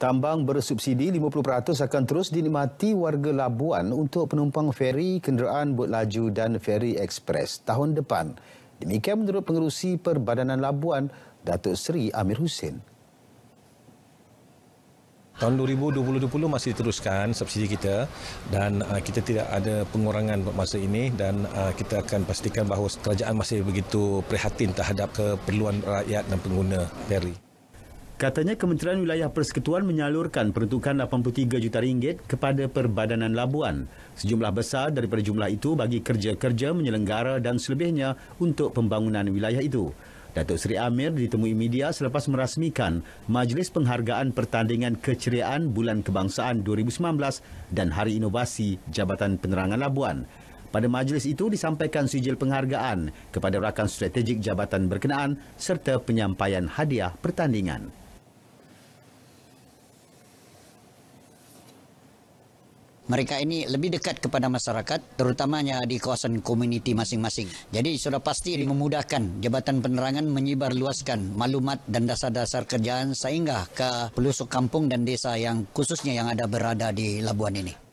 Tambang bersubsidi 50% akan terus dinikmati warga Labuan untuk penumpang feri, kenderaan bot laju dan feri ekspres tahun depan. Demikian menurut pengerusi Perbadanan Labuan, Datuk Seri Amir Hussein. Tahun 2020 masih diteruskan subsidi kita dan uh, kita tidak ada pengurangan masa ini dan uh, kita akan pastikan bahawa kerajaan masih begitu prihatin terhadap keperluan rakyat dan pengguna feri. Katanya Kementerian Wilayah Persekutuan menyalurkan peruntukan 83 juta ringgit kepada perbadanan labuan. Sejumlah besar daripada jumlah itu bagi kerja-kerja menyelenggara dan selebihnya untuk pembangunan wilayah itu. Datuk Seri Amir ditemui media selepas merasmikan Majlis Penghargaan Pertandingan Keceriaan Bulan Kebangsaan 2019 dan Hari Inovasi Jabatan Penerangan Labuan. Pada majlis itu disampaikan sijil penghargaan kepada rakan strategik jabatan berkenaan serta penyampaian hadiah pertandingan. mereka ini lebih dekat kepada masyarakat terutamanya di kawasan komuniti masing-masing. Jadi sudah pasti memudahkan Jabatan Penerangan menyebar luaskan maklumat dan dasar-dasar kerjaan sehingga ke pelosok kampung dan desa yang khususnya yang ada berada di Labuan ini.